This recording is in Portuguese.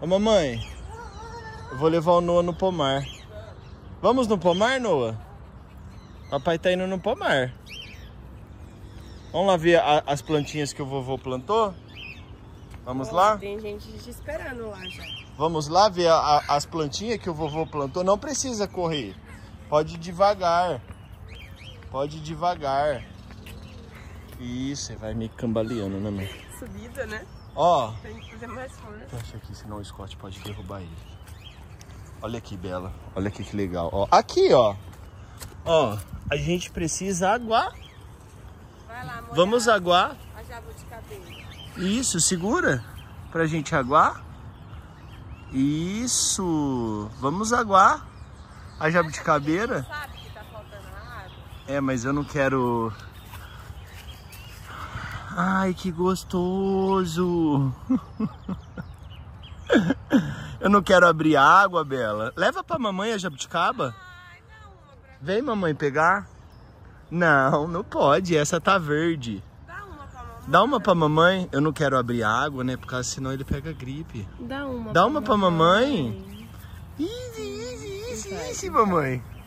Ô mamãe, eu vou levar o Noah no pomar. Vamos no pomar, Noah? Papai tá indo no pomar. Vamos lá ver a, as plantinhas que o vovô plantou? Vamos lá? Tem gente te esperando lá já. Vamos lá ver a, a, as plantinhas que o vovô plantou? Não precisa correr. Pode devagar. Pode devagar. Isso, vai me cambaleando, né, mãe? Subida, né? Ó. Tem que fazer mais força. Né? Fecha aqui, senão o Scott pode derrubar ele. Olha aqui, Bela. Olha aqui que legal. Ó, aqui, ó. Ó, a gente precisa aguar. Vai lá, amor. Vamos aguar. A jabuticabeira. Isso, segura. Pra gente aguar. Isso. Vamos aguar. A jabuticabeira. Sabe que tá faltando água. É, mas eu não quero Ai, que gostoso! Eu não quero abrir água, Bela. Leva pra mamãe a jabuticaba. Vem, mamãe, pegar. Não, não pode. Essa tá verde. Dá uma pra mamãe. Eu não quero abrir água, né? Porque senão ele pega gripe. Dá uma. Dá uma mamãe. pra mamãe. Easy, easy, easy, isso, mamãe.